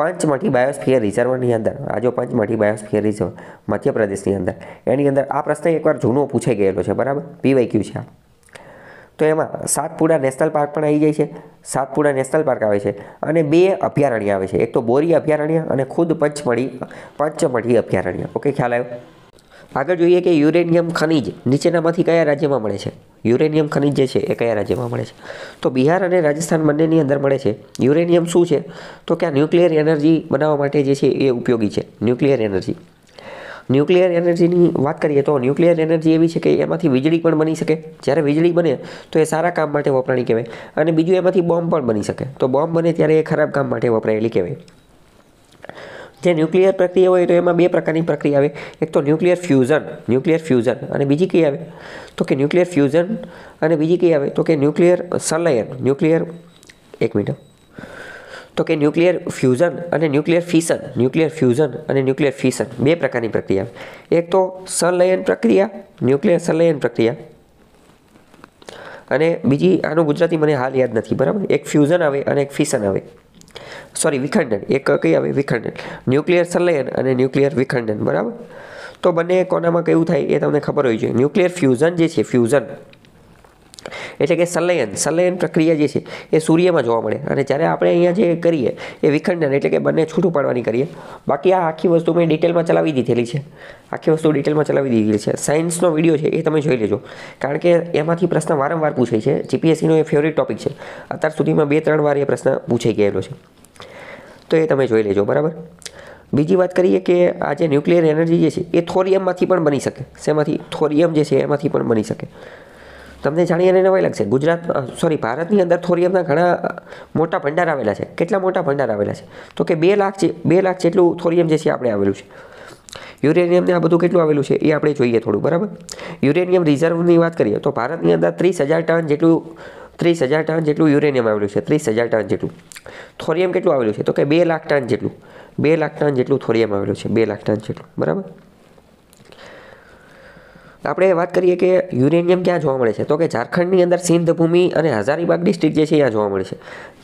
પંચમઠી બાયોસ્ફિયર રિઝર્વની અંદર આ જો પંચમઠી બાયોસ્ફિયર રિઝર્વ મધ્યપ્રદેશની અંદર એની અંદર આ પ્રશ્ન એકવાર જૂનો પૂછાઈ ગયેલો છે બરાબર પીવાઈ ક્યુ છે આ તો એમાં સાતપુડા નેશનલ પાર્ક પણ આવી જાય છે સાતપુડા નેશનલ પાર્ક આવે છે અને બે અભયારણ્ય આવે છે એક તો બોરી અભયારણ્ય અને ખુદ પંચમઢી પંચમઢી અભયારણ્ય ઓકે ખ્યાલ આવ્યો આગળ જોઈએ કે યુરેનિયમ ખનિજ નીચેનામાંથી કયા રાજ્યમાં મળે છે યુરેનિયમ ખનિજ જે છે એ કયા રાજ્યમાં મળે છે તો બિહાર અને રાજસ્થાન બંનેની અંદર મળે છે યુરેનિયમ શું છે તો કે આ ન્યુક્લિયર એનર્જી બનાવવા માટે જે છે એ ઉપયોગી છે ન્યુક્લિયર એનર્જી ન્યુક્લિયર એનર્જીની વાત કરીએ તો ન્યુક્લિયર એનર્જી એવી છે કે એમાંથી વીજળી પણ બની શકે જ્યારે વીજળી બને તો એ સારા કામ માટે વપરાણી કહેવાય અને બીજું એમાંથી બોમ્બ પણ બની શકે તો બોમ્બ બને ત્યારે એ ખરાબ કામ માટે વપરાયેલી કહેવાય જે ન્યુક્લિયર પ્રક્રિયા હોય તો એમાં બે પ્રકારની પ્રક્રિયા આવે એક તો ન્યુક્લિયર ફ્યુઝન ન્યુક્લિયર ફ્યુઝન અને બીજી કઈ આવે તો કે ન્યુક્લિયર ફ્યુઝન અને બીજી કઈ આવે તો કે ન્યુક્લિયર સંલયન ન્યુક્લિયર એક મિનિટ તો કે ન્યુક્લિયર ફ્યુઝન અને ન્યુક્લિયર ફિશન ન્યુક્લિયર ફ્યુઝન અને ન્યુક્લિયર ફિશન બે પ્રકારની પ્રક્રિયા એક તો સંલયન પ્રક્રિયા ન્યુક્લિયર સંલયન પ્રક્રિયા અને બીજી આનું ગુજરાતી મને હાલ યાદ નથી બરાબર એક ફ્યુઝન આવે અને એક ફિશન આવે સોરી વિખંડન એક કઈ આવે વિખંડન ન્યુક્લિયર સંલયન અને ન્યુક્લિયર વિખંડન બરાબર તો બંને કોનામાં કેવું થાય એ તમને ખબર હોવી જોઈએ ન્યુક્લિયર ફ્યુઝન જે છે ફ્યુઝન એટલે કે સંલયન સંલયન પ્રક્રિયા જે છે એ સૂર્યમાં જોવા મળે અને જ્યારે આપણે અહીંયા જે કરીએ એ વિખંડન એટલે કે બંને છૂટું પાડવાની કરીએ બાકી આ આખી વસ્તુ મેં ડિટેલમાં ચલાવી દીધેલી છે આખી વસ્તુ ડિટેલમાં ચલાવી દીધેલી છે સાયન્સનો વિડીયો છે એ તમે જોઈ લેજો કારણ કે એમાંથી પ્રશ્ન વારંવાર પૂછાય છે જીપીએસસીનો એ ફેવરિટ ટોપિક છે અત્યાર સુધીમાં બે ત્રણ વાર એ પ્રશ્ન પૂછાઈ ગયેલો છે તો એ તમે જોઈ લેજો બરાબર બીજી વાત કરીએ કે આ જે ન્યુક્લિયર એનર્જી જે છે એ થોરિયમમાંથી પણ બની શકે શેમાંથી થોરિયમ જે છે એમાંથી પણ બની શકે તમને જાણીએ લઈને નવાઈ લાગશે ગુજરાત સોરી ભારતની અંદર થોરિયમના ઘણા મોટા ભંડાર આવેલા છે કેટલા મોટા ભંડાર આવેલા છે તો કે બે લાખ બે લાખ જેટલું થોરિયમ જે છે આપણે આવેલું છે યુરેનિયમને આ બધું કેટલું આવેલું છે એ આપણે જોઈએ થોડું બરાબર યુરેનિયમ રિઝર્વની વાત કરીએ તો ભારતની અંદર ત્રીસ હજાર ટન જેટલું ત્રીસ હજાર ટન જેટલું યુરેનિયમ આવેલું છે ત્રીસ હજાર ટન જેટલું થોરિયમ કેટલું આવેલું છે તો કે બે લાખ ટન જેટલું બે લાખ ટન જેટલું થોરિયમ આવેલું છે બે લાખ ટન જેટલું બરાબર આપણે વાત કરીએ કે યુરેનિયમ ક્યાં જોવા મળે છે તો કે ઝારખંડની અંદર સિંધ ભૂમિ અને હજારીબાગ ડિસ્ટ્રિક્ટ જે છે ત્યાં જોવા મળે છે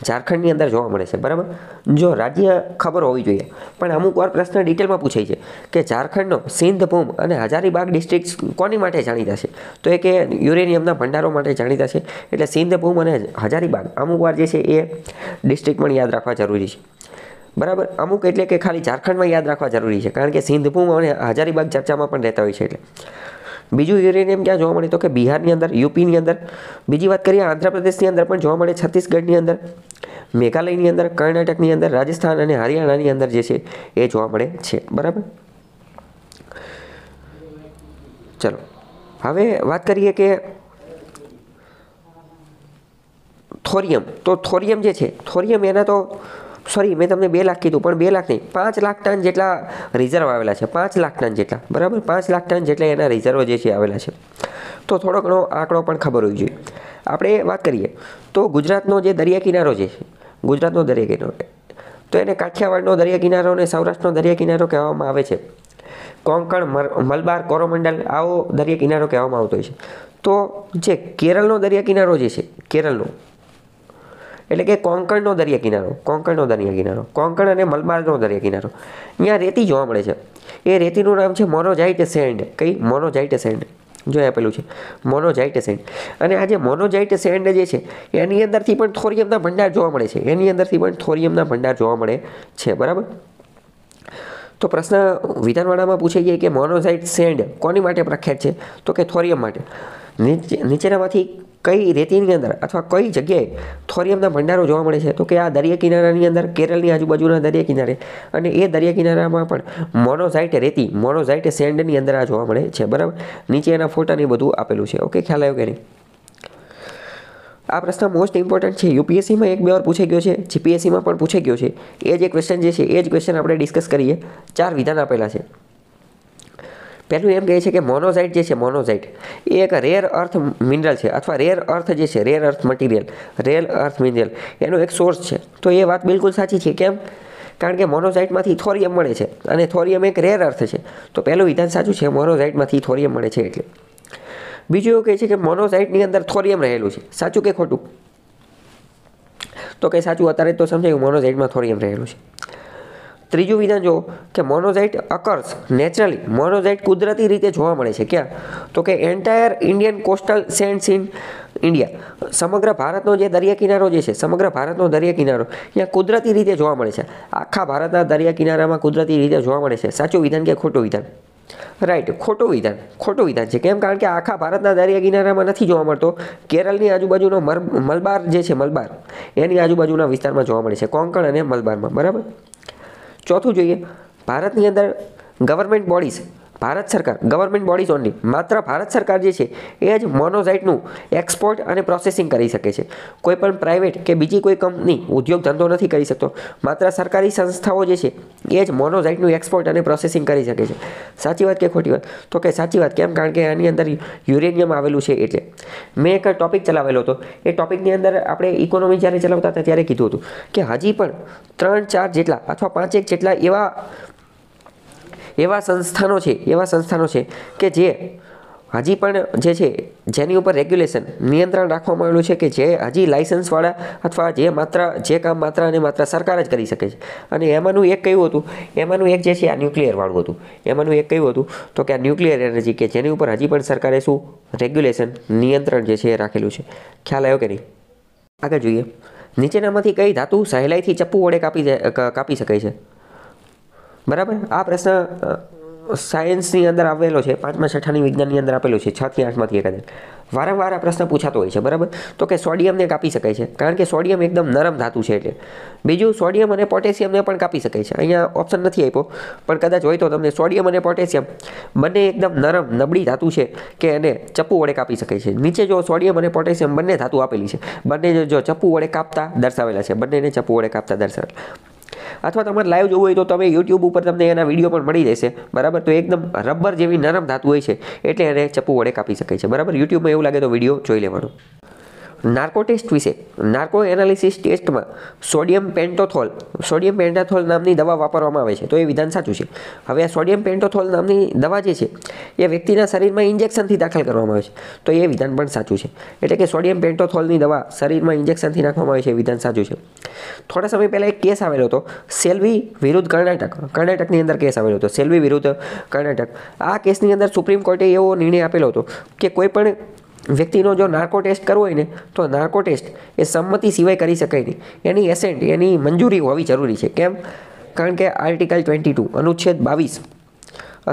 ઝારખંડની અંદર જોવા મળે છે બરાબર જો રાજ્ય ખબર હોવી જોઈએ પણ અમુક વાર પ્રશ્ન ડિટેલમાં પૂછાય છે કે ઝારખંડનો સિંધ ભૂમ અને હજારીબાગ ડિસ્ટ્રિક્ટ કોની માટે જાણીતા છે તો એ કે યુરેનિયમના ભંડારો માટે જાણીતા છે એટલે સિંધ ભૂમ અને હજારીબાગ અમુક વાર જે છે એ ડિસ્ટ્રિક્ટ પણ યાદ રાખવા જરૂરી છે બરાબર અમુક એટલે કે ખાલી ઝારખંડમાં યાદ રાખવા જરૂરી છે કારણ કે સિંધભૂમ અને હજારીબાગ ચર્ચામાં પણ રહેતા હોય છે એટલે બીજું યુરેનિયમ ક્યાં જોવા મળે તો કે બિહારની અંદર યુપીની અંદર બીજી વાત કરીએ આંધ્રપ્રદેશની અંદર પણ જોવા મળે છત્તીસગઢની અંદર મેઘાલયની અંદર કર્ણાટકની અંદર રાજસ્થાન અને હરિયાણાની અંદર જે છે એ જોવા મળે છે બરાબર ચલો હવે વાત કરીએ કે થોરિયમ તો થોરિયમ જે છે થોરિયમ એના તો સોરી મેં તમને બે લાખ કીધું પણ બે લાખ નહીં પાંચ લાખ ટન જેટલા રિઝર્વ આવેલા છે પાંચ લાખ ટન જેટલા બરાબર પાંચ લાખ ટન જેટલા એના રિઝર્વ જે છે આવેલા છે તો થોડો ઘણો આંકડો પણ ખબર હોવી જોઈએ આપણે વાત કરીએ તો ગુજરાતનો જે દરિયા કિનારો જે છે ગુજરાતનો દરિયા કિનારો તો એને કાઠિયાવાડનો દરિયા કિનારો અને સૌરાષ્ટ્રનો દરિયા કિનારો કહેવામાં આવે છે કોંકણ મલબાર કોરોમંડલ આવો દરિયા કિનારો કહેવામાં આવતો હોય છે તો જે કેરળનો દરિયા કિનારો જે છે કેરળનો એટલે કે કોંકણનો દરિયા કિનારો કોંકણનો દરિયા કિનારો કોંકણ અને મલબારનો દરિયા કિનારો અહીંયા રેતી જોવા મળે છે એ રેતીનું નામ છે મોનોજાઇટ સેન્ડ કઈ મોનોજાઇટ સેન્ડ જોઈ આપેલું છે મોનોજાઇટ સેન્ડ અને આ જે મોનોજાઇટ સેન્ડ જે છે એની અંદરથી પણ થોરિયમના ભંડાર જોવા મળે છે એની અંદરથી પણ થોરિયમના ભંડાર જોવા મળે છે બરાબર તો પ્રશ્ન વિધાનવાડામાં પૂછાઈ જાય કે મોનોઝાઇટ સેન્ડ કોની માટે પ્રખ્યાત છે તો કે થોરિયમ માટે નીચે નીચેનામાંથી કઈ રેતીની અંદર અથવા કઈ જગ્યાએ થોરિયમના ભંડારો જોવા મળે છે તો કે આ દરિયા કિનારાની અંદર કેરળની આજુબાજુના દરિયા કિનારે અને એ દરિયા કિનારામાં પણ મોનોઝાઇટ રેતી મોનોઝાઇટ સેન્ડની અંદર આ જોવા મળે છે બરાબર નીચે એના ફોટાને બધું આપેલું છે ઓકે ખ્યાલ આવ્યો કે નહીં આ પ્રશ્ન મોસ્ટ ઇમ્પોર્ટન્ટ છે યુપીએસસીમાં એક બે વાર પૂછાઈ ગયો છે જીપીએસસીમાં પણ પૂછાઈ ગયો છે એ જે ક્વેશ્ચન જે છે એ જ ક્વેશ્ચન આપણે ડિસ્કસ કરીએ ચાર વિધાન આપેલા છે પહેલું એમ કહે છે કે મોનોઝાઇટ જે છે મોનોઝાઇટ એ એક રેર અર્થ મિનરલ છે અથવા રેર અર્થ જે છે rare earth material rare earth mineral એનો એક સોર્સ છે તો એ વાત બિલકુલ સાચી છે કેમ કારણ કે મોનોઝાઇટમાંથી થોરિયમ મળે છે અને થોરિયમ એક રેર અર્થ છે તો પહેલું વિધાન સાચું છે મોનોઝાઇટમાંથી થોરિયમ મળે છે એટલે બીજું એવું કહે છે કે મોનોઝાઇટની અંદર થોરિયમ રહેલું છે સાચું કે ખોટું તો કે સાચું અત્યારે તો સમજાયું મોનોઝાઇટમાં થોરિયમ રહેલું છે ત્રીજું વિધાન જો કે મોનોઝાઇટ અકર્સ નેચરલી મોનોઝાઇટ કુદરતી રીતે જોવા મળે છે ક્યાં તો કે entire Indian coastal sands in India સમગ્ર ભારતનો જે દરિયા કિનારો જે છે સમગ્ર ભારતનો દરિયા કિનારો ત્યાં કુદરતી રીતે જોવા મળે છે આખા ભારતના દરિયા કિનારામાં કુદરતી રીતે જોવા મળે છે સાચું વિધાન કે ખોટું વિધાન રાઈટ ખોટું વિધાન ખોટું વિધાન છે કેમ કારણ કે આખા ભારતના દરિયા કિનારામાં નથી જોવા મળતો કેરળની આજુબાજુનો મલબાર જે છે મલબાર એની આજુબાજુના વિસ્તારમાં જોવા મળે છે કોંકણ અને મલબારમાં બરાબર ચોથું જોઈએ ભારતની અંદર ગવર્મેન્ટ બોડીઝ ભારત સરકાર ગવર્મેન્ટ બોડીઝ ઓનલી માત્ર ભારત સરકાર જે છે એ જ મોનોઝાઇટનું એક્સપોર્ટ અને પ્રોસેસિંગ કરી શકે છે કોઈ પણ પ્રાઇવેટ કે બીજી કોઈ કંપની ઉદ્યોગ ધંધો નથી કરી શકતો માત્ર સરકારી સંસ્થાઓ જે છે એ જ મોનોઝાઇટનું એક્સપોર્ટ અને પ્રોસેસિંગ કરી શકે છે સાચી વાત કે ખોટી વાત તો કે સાચી વાત કેમ કારણ કે આની અંદર યુરેનિયમ આવેલું છે એટલે મેં એક ટોપિક ચલાવેલો હતો એ ટોપિકની અંદર આપણે ઇકોનોમી જ્યારે ચલાવતા હતા ત્યારે કીધું હતું કે હજી પણ ત્રણ ચાર જેટલા અથવા પાંચેક જેટલા એવા એવા સંસ્થાનો છે એવા સંસ્થાનો છે કે જે હજી પણ જે છે જેની ઉપર રેગ્યુલેશન નિયંત્રણ રાખવામાં આવેલું છે કે જે હજી લાઇસન્સવાળા અથવા જે માત્ર જે કામ માત્ર અને માત્ર સરકાર જ કરી શકે છે અને એમાંનું એક કયું હતું એમાંનું એક જે છે આ ન્યુક્લિયરવાળું હતું એમાંનું એક કયું હતું તો કે આ ન્યુક્લિયર એનર્જી કે જેની ઉપર હજી પણ સરકારે શું રેગ્યુલેશન નિયંત્રણ જે છે એ રાખેલું છે ખ્યાલ આવ્યો કે નહીં આગળ જોઈએ નીચેનામાંથી કઈ ધાતુ સહેલાઈથી ચપ્પુ વડે કાપી કાપી શકે છે બરાબર આ પ્રશ્ન સાયન્સની અંદર આવેલો છે પાંચમા છઠ્ઠાની વિજ્ઞાનની અંદર આપેલો છે છથી આઠમાંથી એક વારંવાર આ પ્રશ્ન પૂછાતો હોય છે બરાબર તો કે સોડિયમને કાપી શકાય છે કારણ કે સોડિયમ એકદમ નરમ ધાતુ છે એટલે બીજું સોડિયમ અને પોટેશિયમને પણ કાપી શકાય છે અહીંયા ઓપ્શન નથી આપ્યો પણ કદાચ હોય તો તમને સોડિયમ અને પોટેશિયમ બંને એકદમ નરમ નબળી ધાતુ છે કે એને ચપ્પુ વડે કાપી શકાય છે નીચે જો સોડિયમ અને પોટેશિયમ બંને ધાતુ આપેલી છે બંને જો ચપ્પુ વડે કાપતા દર્શાવેલા છે બંનેને ચપ્પુ વડે કાપતા દર્શાવેલા અથવા તમારે લાઈવ જોવું હોય તો તમે યુટ્યુબ ઉપર તમને એના વિડીયો પણ મળી જશે બરાબર તો એકદમ રબર જેવી નરમ ધાતુ હોય છે એટલે એને ચપ્પુ વડે કાપી શકે છે બરાબર યુટ્યુબમાં એવું લાગે તો વિડીયો જોઈ લેવાનો નાર્કો ટેસ્ટ વિશે નાર્કો એનાલિસિસ ટેસ્ટમાં સોડિયમ પેન્ટોથોલ સોડિયમ પેન્ટાથોલ નામની દવા વાપરવામાં આવે છે તો એ વિધાન સાચું છે હવે આ સોડિયમ પેન્ટોથોલ નામની દવા જે છે એ વ્યક્તિના શરીરમાં ઇન્જેક્શનથી દાખલ કરવામાં આવે છે તો એ વિધાન પણ સાચું છે એટલે કે સોડિયમ પેન્ટોથોલની દવા શરીરમાં ઇન્જેક્શનથી નાખવામાં આવે છે એ વિધાન સાચું છે થોડા સમય પહેલાં એક કેસ આવેલો હતો સેલ્વી વિરુદ્ધ કર્ણાટક કર્ણાટકની અંદર કેસ આવેલો હતો સેલ્વી વિરુદ્ધ કર્ણાટક આ કેસની અંદર સુપ્રીમ કોર્ટે એવો નિર્ણય આપેલો હતો કે કોઈપણ વ્યક્તિનો જો નાર્કો ટેસ્ટ કરવો હોય ને તો નાર્કો ટેસ્ટ એ સંમતિ સિવાય કરી શકાય નહીં એની એસેન્ટ એની મંજૂરી હોવી જરૂરી છે કેમ કારણ કે આર્ટિકલ ટ્વેન્ટી ટુ અનુચ્છેદ બાવીસ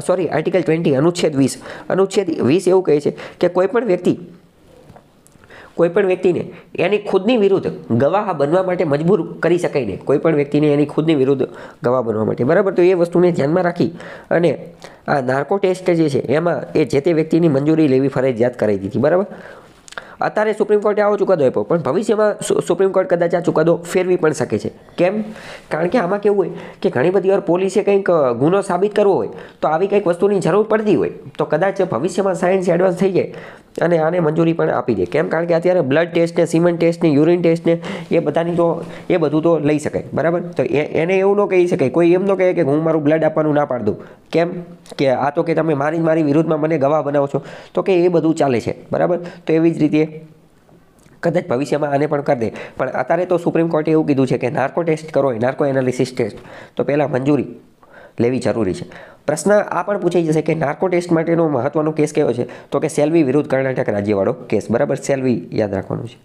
સોરી આર્ટિકલ ટ્વેન્ટી અનુચ્છેદ વીસ અનુચ્છેદ વીસ એવું કહે છે કે કોઈપણ વ્યક્તિ કોઈપણ વ્યક્તિને એની ખુદની વિરુદ્ધ ગવાહ બનવા માટે મજબૂર કરી શકાય નહીં કોઈપણ વ્યક્તિને એની ખુદની વિરુદ્ધ ગવાહ બનવા માટે બરાબર તો એ વસ્તુને ધ્યાનમાં રાખી અને આ નાર્કો ટેસ્ટ જે છે એમાં એ જે તે વ્યક્તિની મંજૂરી લેવી ફરજિયાત કરાવી દીધી બરાબર અત્યારે સુપ્રીમ કોર્ટે આવો ચુકાદો આપ્યો પણ ભવિષ્યમાં સુપ્રીમ કોર્ટ કદાચ આ ચુકાદો ફેરવી પણ શકે છે કેમ કારણ કે આમાં કેવું હોય કે ઘણી બધી વાર પોલીસે કંઈક ગુનો સાબિત કરવો હોય તો આવી કંઈક વસ્તુની જરૂર પડતી હોય તો કદાચ ભવિષ્યમાં સાયન્સ એડવાન્સ થઈ જાય અને આને મંજૂરી પણ આપી દે કેમ કારણ કે અત્યારે બ્લડ ટેસ્ટને સિમેન્ટ ટેસ્ટને યુરિન ટેસ્ટને એ બધાની તો એ બધું તો લઈ શકાય બરાબર તો એને એવું ન કહી શકાય કોઈ એમ ન કહે કે હું મારું બ્લડ આપવાનું ના પાડ દઉં કેમ કે આ તો કે તમે મારી મારી વિરુદ્ધમાં મને ગવાહ બનાવો છો તો કે એ બધું ચાલે છે બરાબર તો એવી જ રીતે કદાચ ભવિષ્યમાં આને પણ કરી દે પણ અત્યારે તો સુપ્રીમ કોર્ટે એવું કીધું છે કે નાર્કો ટેસ્ટ કરો એ નાર્કો એનાલિસિસ ટેસ્ટ તો પહેલાં મંજૂરી લેવી જરૂરી છે પ્રશ્ન આ પણ પૂછાઈ જશે કે નાર્કો ટેસ્ટ માટેનો મહત્ત્વનો કેસ કયો છે તો કે સેલ્વી વિરુદ્ધ કર્ણાટક રાજ્યવાળો કેસ બરાબર સેલ્વી યાદ રાખવાનું છે